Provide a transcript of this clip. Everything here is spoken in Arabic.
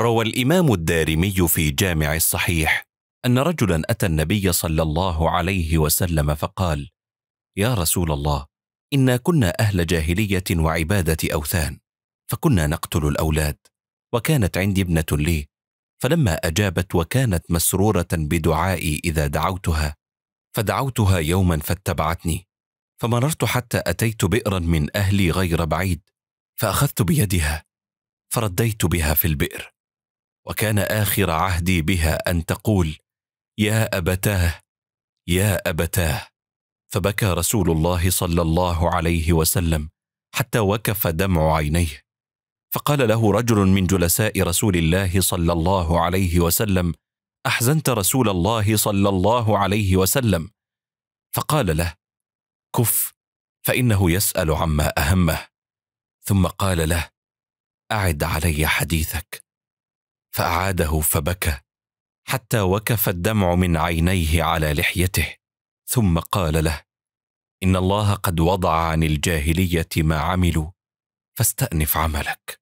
روى الامام الدارمي في جامع الصحيح ان رجلا اتى النبي صلى الله عليه وسلم فقال يا رسول الله انا كنا اهل جاهليه وعباده اوثان فكنا نقتل الاولاد وكانت عندي ابنه لي فلما اجابت وكانت مسروره بدعائي اذا دعوتها فدعوتها يوما فاتبعتني فمررت حتى اتيت بئرا من اهلي غير بعيد فاخذت بيدها فرديت بها في البئر وكان اخر عهدي بها ان تقول يا ابتاه يا ابتاه فبكى رسول الله صلى الله عليه وسلم حتى وكف دمع عينيه فقال له رجل من جلساء رسول الله صلى الله عليه وسلم احزنت رسول الله صلى الله عليه وسلم فقال له كف فانه يسال عما اهمه ثم قال له اعد علي حديثك فاعاده فبكى حتى وكف الدمع من عينيه على لحيته ثم قال له ان الله قد وضع عن الجاهليه ما عملوا فاستانف عملك